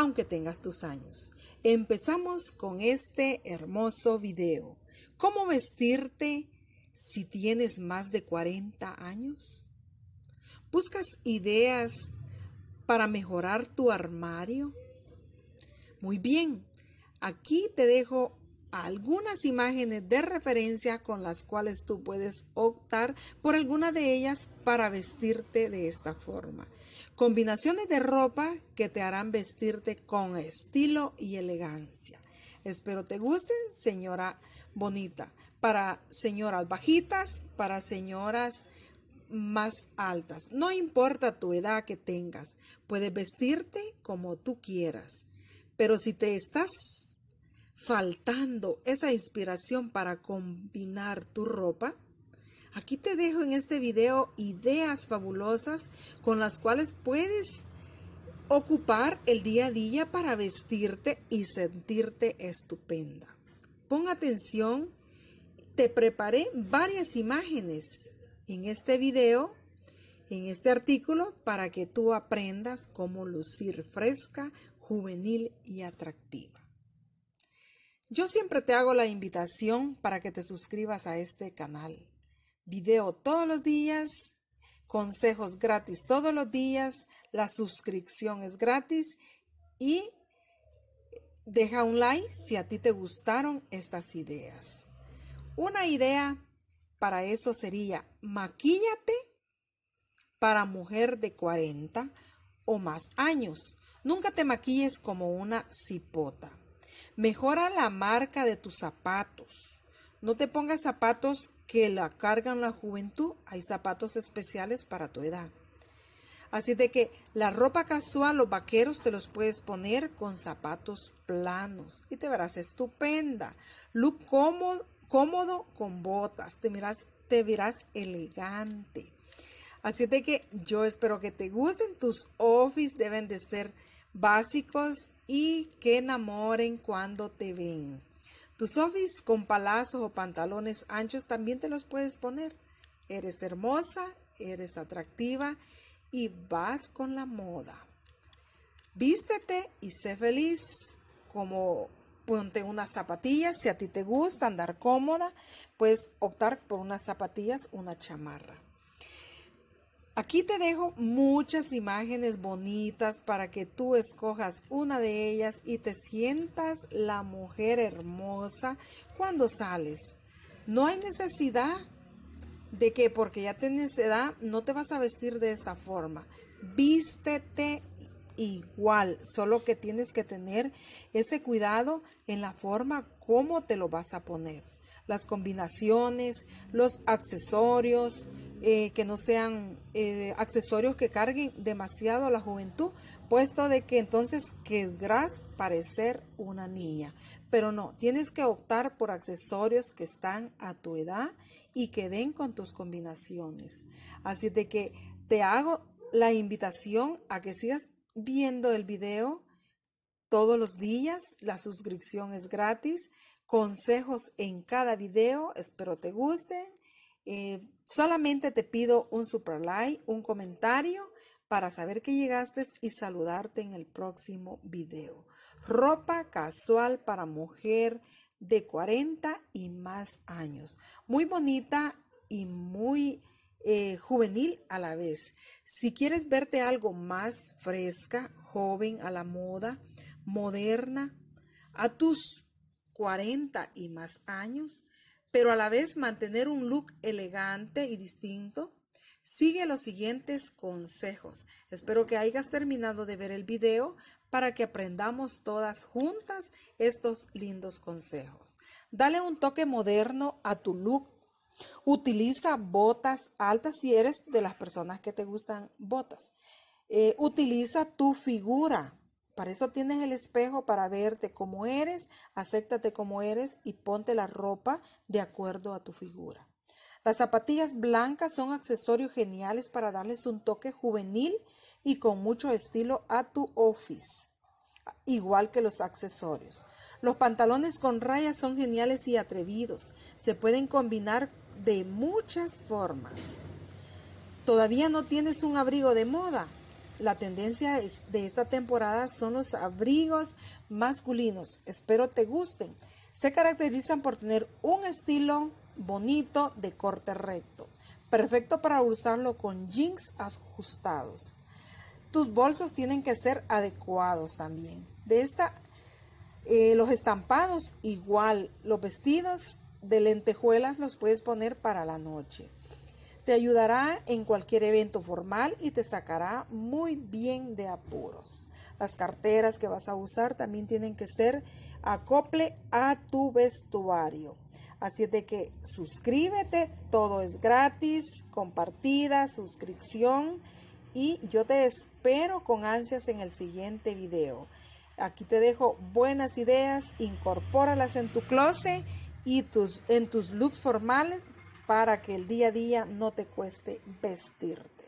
aunque tengas tus años. Empezamos con este hermoso video. ¿Cómo vestirte si tienes más de 40 años? ¿Buscas ideas para mejorar tu armario? Muy bien, aquí te dejo algunas imágenes de referencia con las cuales tú puedes optar por alguna de ellas para vestirte de esta forma. Combinaciones de ropa que te harán vestirte con estilo y elegancia. Espero te gusten, señora bonita, para señoras bajitas, para señoras más altas. No importa tu edad que tengas, puedes vestirte como tú quieras. Pero si te estás faltando esa inspiración para combinar tu ropa? Aquí te dejo en este video ideas fabulosas con las cuales puedes ocupar el día a día para vestirte y sentirte estupenda. Pon atención, te preparé varias imágenes en este video, en este artículo, para que tú aprendas cómo lucir fresca, juvenil y atractiva. Yo siempre te hago la invitación para que te suscribas a este canal. Video todos los días, consejos gratis todos los días, la suscripción es gratis y deja un like si a ti te gustaron estas ideas. Una idea para eso sería maquíllate para mujer de 40 o más años. Nunca te maquilles como una cipota. Mejora la marca de tus zapatos. No te pongas zapatos que la cargan la juventud. Hay zapatos especiales para tu edad. Así de que la ropa casual, los vaqueros, te los puedes poner con zapatos planos y te verás estupenda. Look cómodo, cómodo con botas. Te, miras, te verás elegante. Así de que yo espero que te gusten. Tus office deben de ser básicos y que enamoren cuando te ven. Tus office con palazos o pantalones anchos también te los puedes poner. Eres hermosa, eres atractiva y vas con la moda. Vístete y sé feliz, como ponte unas zapatillas, si a ti te gusta andar cómoda, puedes optar por unas zapatillas, una chamarra. Aquí te dejo muchas imágenes bonitas para que tú escojas una de ellas y te sientas la mujer hermosa cuando sales. No hay necesidad de que porque ya tienes edad no te vas a vestir de esta forma. Vístete igual, solo que tienes que tener ese cuidado en la forma como te lo vas a poner las combinaciones, los accesorios, eh, que no sean eh, accesorios que carguen demasiado a la juventud, puesto de que entonces querrás parecer una niña. Pero no, tienes que optar por accesorios que están a tu edad y que den con tus combinaciones. Así de que te hago la invitación a que sigas viendo el video todos los días. La suscripción es gratis consejos en cada video. Espero te gusten. Eh, solamente te pido un super like, un comentario para saber que llegaste y saludarte en el próximo video. Ropa casual para mujer de 40 y más años. Muy bonita y muy eh, juvenil a la vez. Si quieres verte algo más fresca, joven, a la moda, moderna, a tus 40 y más años, pero a la vez mantener un look elegante y distinto? Sigue los siguientes consejos. Espero que hayas terminado de ver el video para que aprendamos todas juntas estos lindos consejos. Dale un toque moderno a tu look. Utiliza botas altas si eres de las personas que te gustan botas. Eh, utiliza tu figura para eso tienes el espejo para verte como eres, acéptate como eres y ponte la ropa de acuerdo a tu figura. Las zapatillas blancas son accesorios geniales para darles un toque juvenil y con mucho estilo a tu office, igual que los accesorios. Los pantalones con rayas son geniales y atrevidos. Se pueden combinar de muchas formas. ¿Todavía no tienes un abrigo de moda? La tendencia de esta temporada son los abrigos masculinos. Espero te gusten. Se caracterizan por tener un estilo bonito de corte recto, perfecto para usarlo con jeans ajustados. Tus bolsos tienen que ser adecuados también. De esta, eh, los estampados igual, los vestidos de lentejuelas los puedes poner para la noche. Te ayudará en cualquier evento formal y te sacará muy bien de apuros. Las carteras que vas a usar también tienen que ser acople a tu vestuario. Así es de que suscríbete, todo es gratis, compartida, suscripción y yo te espero con ansias en el siguiente video. Aquí te dejo buenas ideas, incorpóralas en tu closet y tus, en tus looks formales para que el día a día no te cueste vestirte.